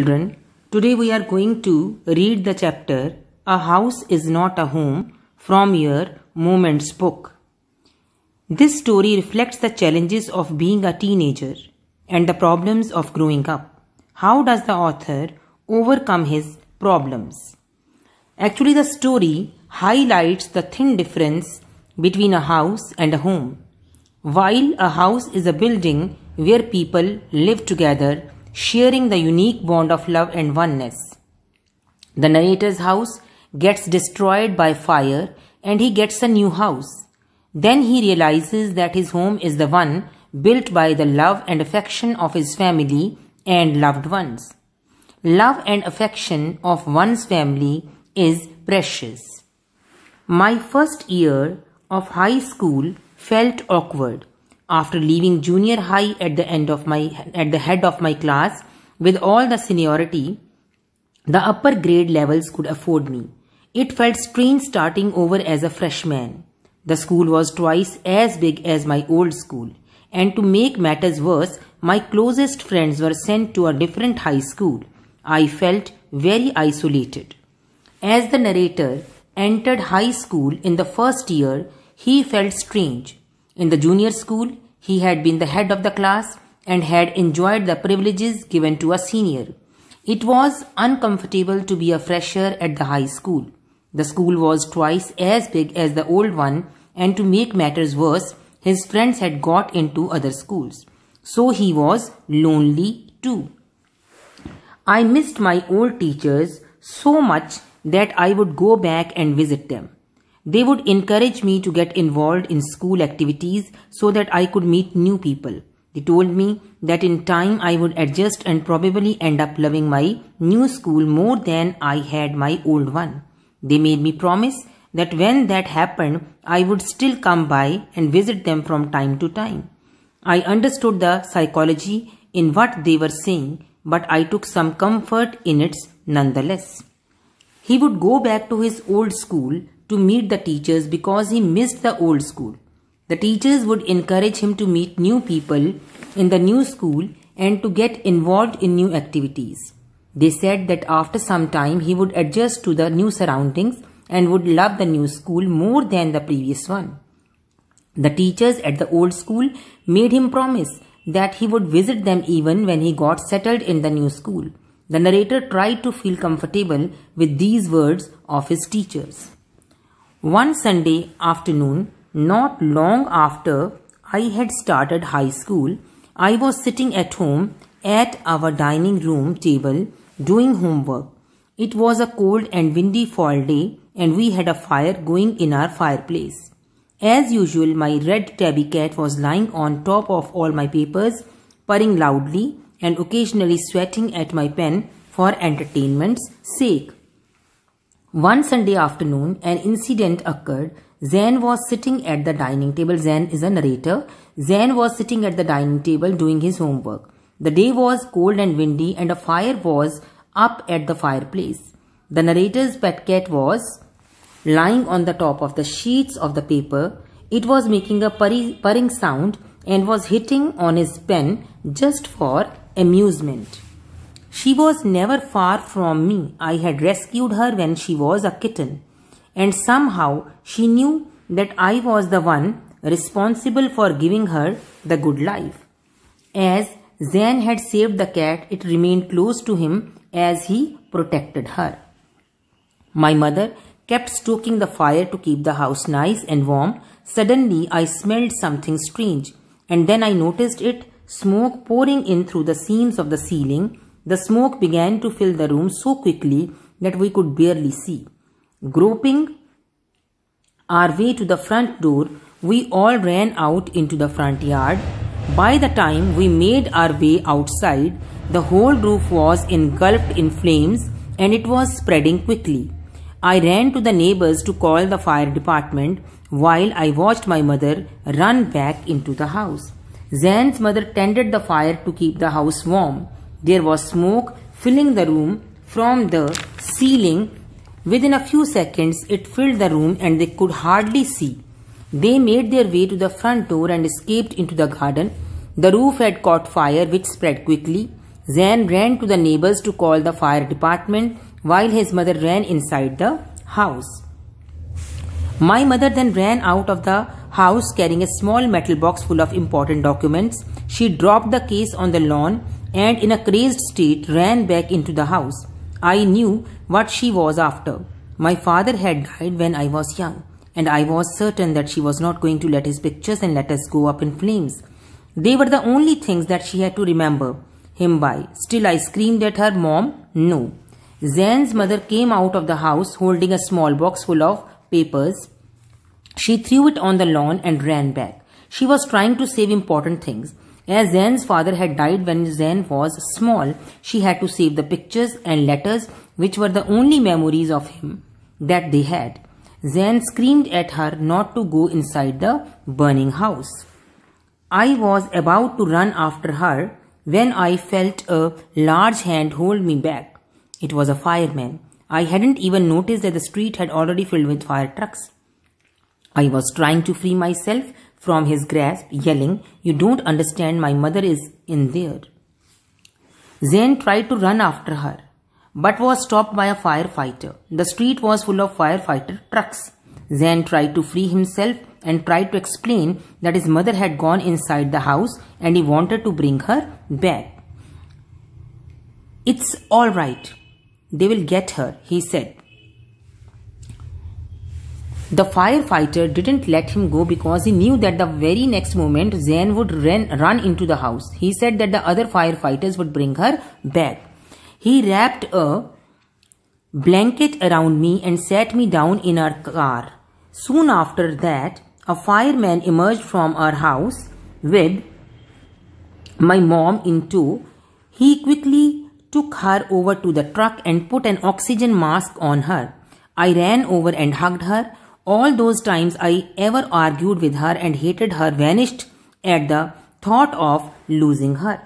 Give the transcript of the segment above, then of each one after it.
Children, today we are going to read the chapter A House is Not a Home from your Moments book. This story reflects the challenges of being a teenager and the problems of growing up. How does the author overcome his problems? Actually, the story highlights the thin difference between a house and a home. While a house is a building where people live together sharing the unique bond of love and oneness. The narrator's house gets destroyed by fire and he gets a new house. Then he realizes that his home is the one built by the love and affection of his family and loved ones. Love and affection of one's family is precious. My first year of high school felt awkward after leaving junior high at the end of my at the head of my class with all the seniority the upper grade levels could afford me. It felt strange starting over as a freshman. The school was twice as big as my old school, and to make matters worse, my closest friends were sent to a different high school. I felt very isolated. As the narrator entered high school in the first year, he felt strange. In the junior school, he had been the head of the class and had enjoyed the privileges given to a senior. It was uncomfortable to be a fresher at the high school. The school was twice as big as the old one, and to make matters worse, his friends had got into other schools. So he was lonely too. I missed my old teachers so much that I would go back and visit them. They would encourage me to get involved in school activities so that I could meet new people. They told me that in time I would adjust and probably end up loving my new school more than I had my old one. They made me promise that when that happened, I would still come by and visit them from time to time. I understood the psychology in what they were saying, but I took some comfort in it nonetheless. He would go back to his old school to meet the teachers because he missed the old school. The teachers would encourage him to meet new people in the new school and to get involved in new activities. They said that after some time he would adjust to the new surroundings and would love the new school more than the previous one. The teachers at the old school made him promise that he would visit them even when he got settled in the new school. The narrator tried to feel comfortable with these words of his teachers. One Sunday afternoon, not long after I had started high school, I was sitting at home at our dining room table doing homework. It was a cold and windy fall day and we had a fire going in our fireplace. As usual, my red tabby cat was lying on top of all my papers, purring loudly and occasionally sweating at my pen for entertainment's sake. One Sunday afternoon, an incident occurred. Zan was sitting at the dining table. Zan is a narrator. Zan was sitting at the dining table doing his homework. The day was cold and windy and a fire was up at the fireplace. The narrator's pet cat was lying on the top of the sheets of the paper. It was making a purring sound and was hitting on his pen just for amusement. She was never far from me. I had rescued her when she was a kitten. And somehow she knew that I was the one responsible for giving her the good life. As Zan had saved the cat, it remained close to him as he protected her. My mother kept stoking the fire to keep the house nice and warm. Suddenly, I smelled something strange, and then I noticed it smoke pouring in through the seams of the ceiling the smoke began to fill the room so quickly that we could barely see. Groping our way to the front door, we all ran out into the front yard. By the time we made our way outside, the whole roof was engulfed in flames and it was spreading quickly. I ran to the neighbors to call the fire department while I watched my mother run back into the house. Zan's mother tended the fire to keep the house warm. There was smoke filling the room from the ceiling. Within a few seconds, it filled the room and they could hardly see. They made their way to the front door and escaped into the garden. The roof had caught fire, which spread quickly. Zan ran to the neighbors to call the fire department while his mother ran inside the house. My mother then ran out of the house carrying a small metal box full of important documents. She dropped the case on the lawn and in a crazed state ran back into the house. I knew what she was after. My father had died when I was young, and I was certain that she was not going to let his pictures and letters go up in flames. They were the only things that she had to remember him by. Still, I screamed at her, Mom, no. Zan's mother came out of the house holding a small box full of papers. She threw it on the lawn and ran back. She was trying to save important things. As Zen's father had died when Zen was small, she had to save the pictures and letters which were the only memories of him that they had. Zen screamed at her not to go inside the burning house. I was about to run after her when I felt a large hand hold me back. It was a fireman. I hadn't even noticed that the street had already filled with fire trucks. I was trying to free myself from his grasp, yelling, You don't understand, my mother is in there. Zane tried to run after her, but was stopped by a firefighter. The street was full of firefighter trucks. Zane tried to free himself and tried to explain that his mother had gone inside the house and he wanted to bring her back. It's all right. They will get her, he said. The firefighter didn't let him go because he knew that the very next moment Zain would ran, run into the house. He said that the other firefighters would bring her back. He wrapped a blanket around me and sat me down in our car. Soon after that, a fireman emerged from our house with my mom in tow. He quickly took her over to the truck and put an oxygen mask on her. I ran over and hugged her. All those times I ever argued with her and hated her vanished at the thought of losing her.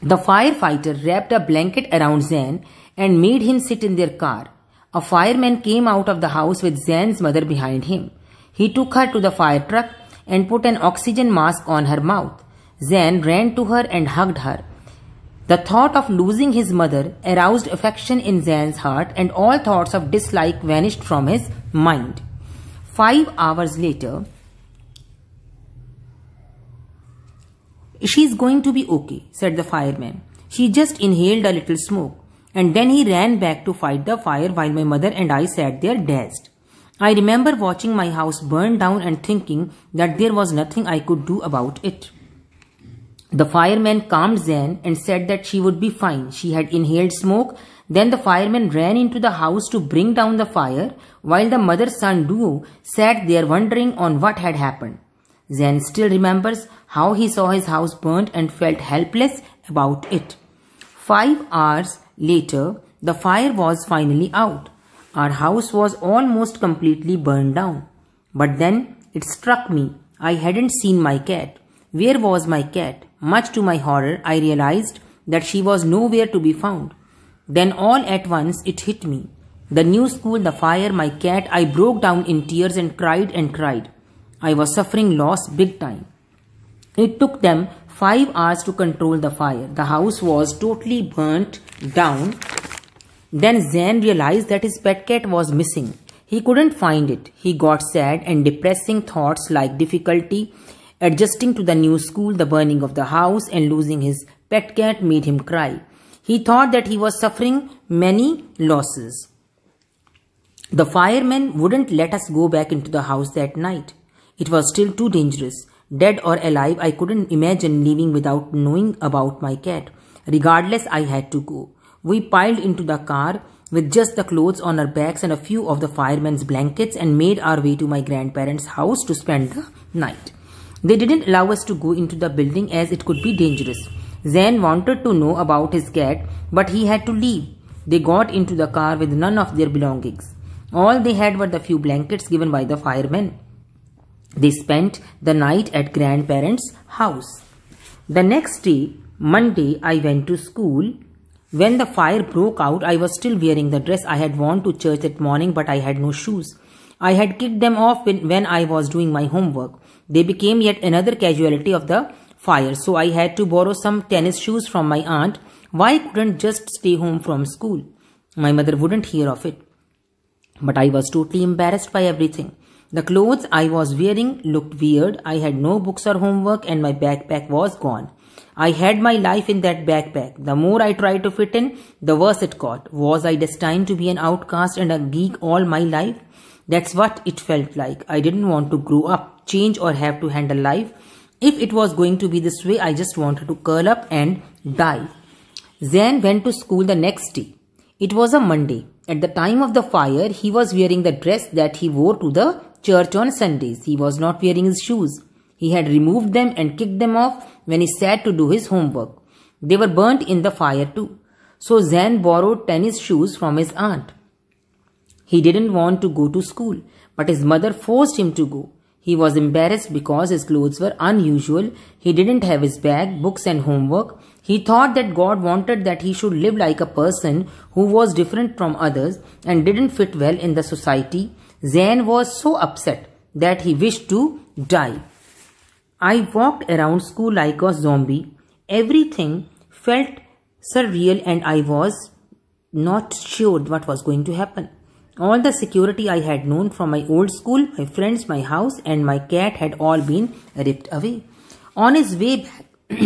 The firefighter wrapped a blanket around Zan and made him sit in their car. A fireman came out of the house with Zan's mother behind him. He took her to the fire truck and put an oxygen mask on her mouth. Zan ran to her and hugged her. The thought of losing his mother aroused affection in Zain's heart and all thoughts of dislike vanished from his mind. Five hours later, She's going to be okay, said the fireman. She just inhaled a little smoke. And then he ran back to fight the fire while my mother and I sat there dazed. I remember watching my house burn down and thinking that there was nothing I could do about it. The fireman calmed Zhen and said that she would be fine. She had inhaled smoke. Then the fireman ran into the house to bring down the fire while the mother-son duo sat there wondering on what had happened. Zhen still remembers how he saw his house burnt and felt helpless about it. Five hours later, the fire was finally out. Our house was almost completely burned down. But then it struck me I hadn't seen my cat. Where was my cat? Much to my horror, I realized that she was nowhere to be found. Then all at once it hit me. The new school, the fire, my cat, I broke down in tears and cried and cried. I was suffering loss big time. It took them five hours to control the fire. The house was totally burnt down. Then Zen realized that his pet cat was missing. He couldn't find it. He got sad and depressing thoughts like difficulty Adjusting to the new school, the burning of the house, and losing his pet cat made him cry. He thought that he was suffering many losses. The firemen wouldn't let us go back into the house that night. It was still too dangerous. Dead or alive, I couldn't imagine leaving without knowing about my cat. Regardless, I had to go. We piled into the car with just the clothes on our backs and a few of the firemen's blankets and made our way to my grandparents' house to spend the night. They didn't allow us to go into the building as it could be dangerous. Zan wanted to know about his cat, but he had to leave. They got into the car with none of their belongings. All they had were the few blankets given by the firemen. They spent the night at grandparents' house. The next day, Monday, I went to school. When the fire broke out, I was still wearing the dress I had worn to church that morning, but I had no shoes. I had kicked them off when, when I was doing my homework. They became yet another casualty of the fire, so I had to borrow some tennis shoes from my aunt. Why couldn't just stay home from school? My mother wouldn't hear of it. But I was totally embarrassed by everything. The clothes I was wearing looked weird. I had no books or homework and my backpack was gone. I had my life in that backpack. The more I tried to fit in, the worse it got. Was I destined to be an outcast and a geek all my life? That's what it felt like. I didn't want to grow up, change, or have to handle life. If it was going to be this way, I just wanted to curl up and die. Zan went to school the next day. It was a Monday. At the time of the fire, he was wearing the dress that he wore to the church on Sundays. He was not wearing his shoes. He had removed them and kicked them off when he sat to do his homework. They were burnt in the fire too. So Zan borrowed tennis shoes from his aunt. He didn't want to go to school, but his mother forced him to go. He was embarrassed because his clothes were unusual. He didn't have his bag, books, and homework. He thought that God wanted that he should live like a person who was different from others and didn't fit well in the society. Zain was so upset that he wished to die. I walked around school like a zombie. Everything felt surreal and I was not sure what was going to happen. All the security I had known from my old school, my friends, my house, and my cat had all been ripped away. On his way back,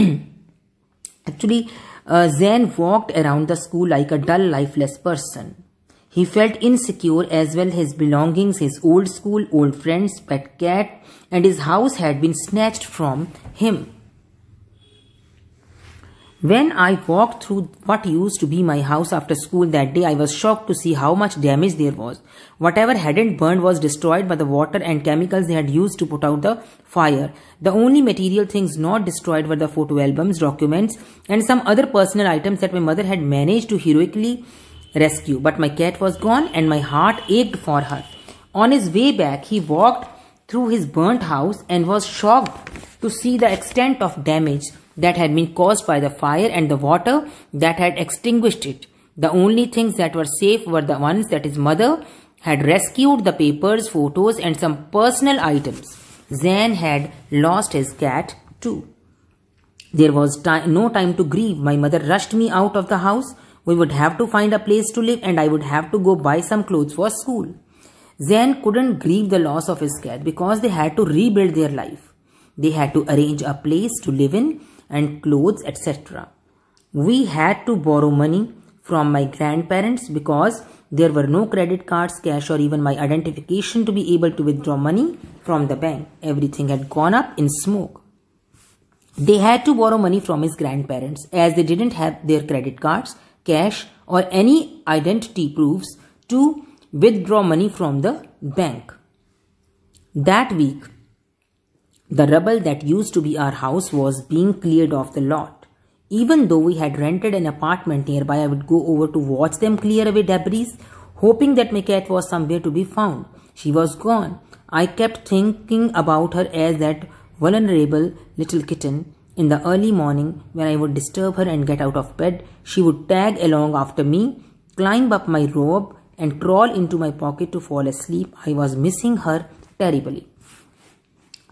actually, uh, Zen walked around the school like a dull, lifeless person. He felt insecure as well. His belongings, his old school, old friends, pet cat, and his house had been snatched from him. When I walked through what used to be my house after school that day, I was shocked to see how much damage there was. Whatever hadn't burned was destroyed by the water and chemicals they had used to put out the fire. The only material things not destroyed were the photo albums, documents, and some other personal items that my mother had managed to heroically rescue. But my cat was gone and my heart ached for her. On his way back, he walked through his burnt house and was shocked to see the extent of damage that had been caused by the fire and the water that had extinguished it. The only things that were safe were the ones that his mother had rescued the papers, photos, and some personal items. Zan had lost his cat too. There was time, no time to grieve. My mother rushed me out of the house. We would have to find a place to live and I would have to go buy some clothes for school. Zan couldn't grieve the loss of his cat because they had to rebuild their life. They had to arrange a place to live in and clothes etc. We had to borrow money from my grandparents because there were no credit cards, cash or even my identification to be able to withdraw money from the bank. Everything had gone up in smoke. They had to borrow money from his grandparents as they didn't have their credit cards, cash or any identity proofs to withdraw money from the bank. That week, the rubble that used to be our house was being cleared off the lot. Even though we had rented an apartment nearby, I would go over to watch them clear away debris, hoping that cat was somewhere to be found. She was gone. I kept thinking about her as that vulnerable little kitten. In the early morning, when I would disturb her and get out of bed, she would tag along after me, climb up my robe, and crawl into my pocket to fall asleep. I was missing her terribly.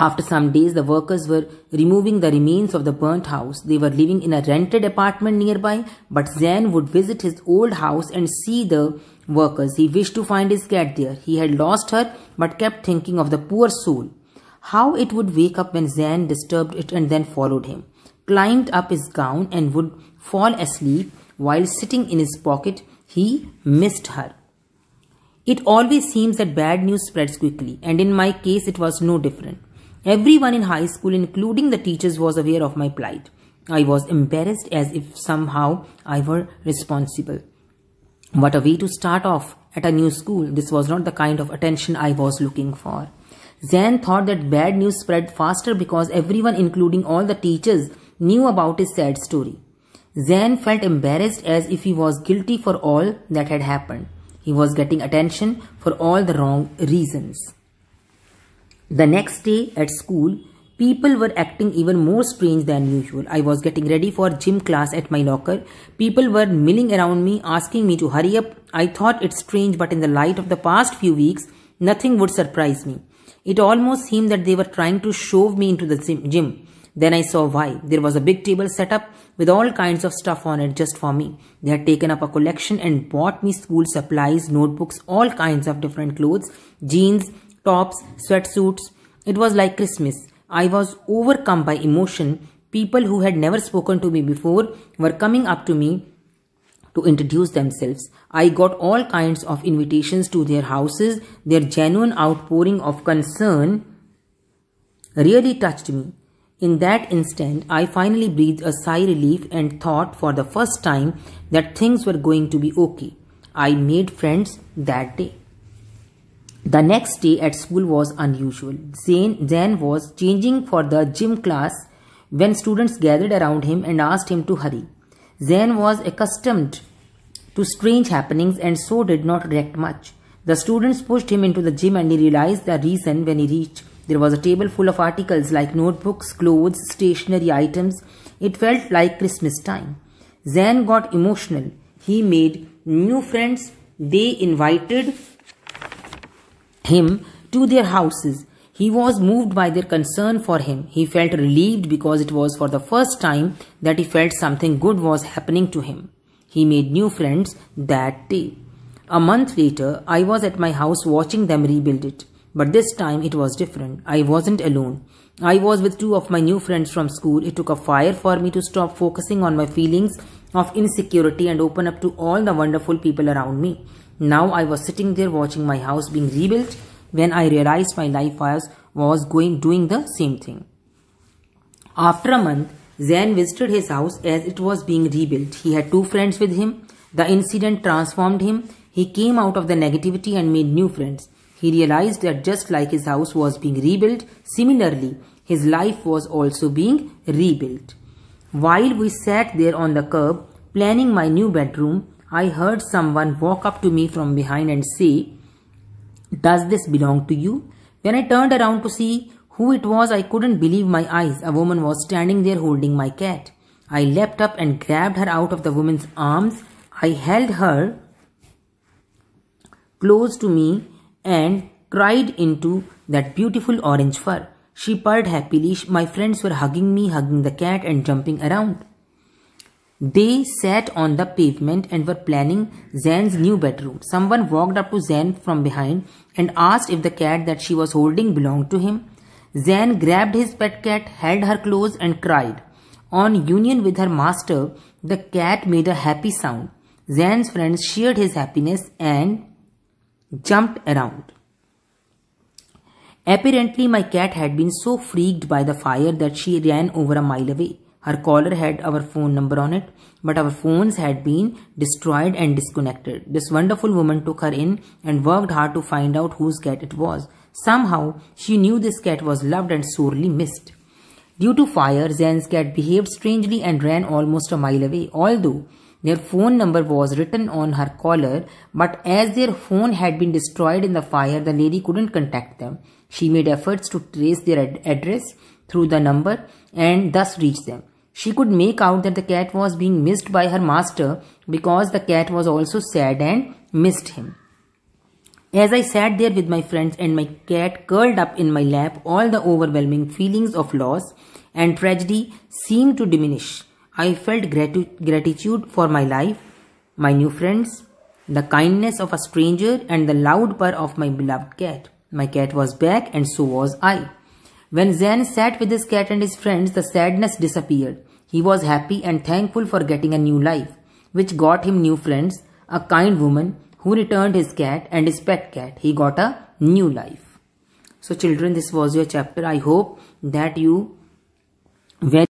After some days, the workers were removing the remains of the burnt house. They were living in a rented apartment nearby, but Zan would visit his old house and see the workers. He wished to find his cat there. He had lost her, but kept thinking of the poor soul. How it would wake up when Zan disturbed it and then followed him, climbed up his gown and would fall asleep while sitting in his pocket. He missed her. It always seems that bad news spreads quickly, and in my case, it was no different. Everyone in high school, including the teachers, was aware of my plight. I was embarrassed as if somehow I were responsible. What a way to start off at a new school. This was not the kind of attention I was looking for. Zan thought that bad news spread faster because everyone, including all the teachers, knew about his sad story. Zan felt embarrassed as if he was guilty for all that had happened. He was getting attention for all the wrong reasons. The next day at school, people were acting even more strange than usual. I was getting ready for gym class at my locker. People were milling around me, asking me to hurry up. I thought it strange, but in the light of the past few weeks, nothing would surprise me. It almost seemed that they were trying to shove me into the gym. Then I saw why. There was a big table set up with all kinds of stuff on it just for me. They had taken up a collection and bought me school supplies, notebooks, all kinds of different clothes, jeans, tops, sweatsuits. It was like Christmas. I was overcome by emotion. People who had never spoken to me before were coming up to me to introduce themselves. I got all kinds of invitations to their houses. Their genuine outpouring of concern really touched me. In that instant, I finally breathed a sigh relief and thought for the first time that things were going to be okay. I made friends that day. The next day at school was unusual. Zane, was changing for the gym class when students gathered around him and asked him to hurry. Zane was accustomed to strange happenings and so did not react much. The students pushed him into the gym and he realized the reason when he reached. There was a table full of articles like notebooks, clothes, stationery items. It felt like Christmas time. Zane got emotional. He made new friends. They invited him to their houses. He was moved by their concern for him. He felt relieved because it was for the first time that he felt something good was happening to him. He made new friends that day. A month later, I was at my house watching them rebuild it. But this time it was different. I wasn't alone. I was with two of my new friends from school. It took a fire for me to stop focusing on my feelings of insecurity and open up to all the wonderful people around me. Now I was sitting there watching my house being rebuilt when I realized my life was, was going doing the same thing. After a month, Zain visited his house as it was being rebuilt. He had two friends with him. The incident transformed him. He came out of the negativity and made new friends. He realized that just like his house was being rebuilt, similarly, his life was also being rebuilt. While we sat there on the curb, planning my new bedroom, I heard someone walk up to me from behind and say, Does this belong to you? When I turned around to see who it was, I couldn't believe my eyes. A woman was standing there holding my cat. I leapt up and grabbed her out of the woman's arms. I held her close to me and cried into that beautiful orange fur. She purred happily. My friends were hugging me, hugging the cat, and jumping around. They sat on the pavement and were planning Zan's new bedroom. Someone walked up to Zan from behind and asked if the cat that she was holding belonged to him. Zan grabbed his pet cat, held her close and cried. On union with her master, the cat made a happy sound. Zan's friends shared his happiness and jumped around. Apparently, my cat had been so freaked by the fire that she ran over a mile away. Her collar had our phone number on it, but our phones had been destroyed and disconnected. This wonderful woman took her in and worked hard to find out whose cat it was. Somehow, she knew this cat was loved and sorely missed. Due to fire, Zan's cat behaved strangely and ran almost a mile away, although their phone number was written on her collar, but as their phone had been destroyed in the fire, the lady couldn't contact them. She made efforts to trace their ad address through the number and thus reach them. She could make out that the cat was being missed by her master because the cat was also sad and missed him. As I sat there with my friends and my cat curled up in my lap, all the overwhelming feelings of loss and tragedy seemed to diminish. I felt gratitude for my life, my new friends, the kindness of a stranger, and the loud purr of my beloved cat. My cat was back, and so was I. When Zen sat with his cat and his friends, the sadness disappeared. He was happy and thankful for getting a new life, which got him new friends, a kind woman who returned his cat and his pet cat. He got a new life. So children, this was your chapter. I hope that you very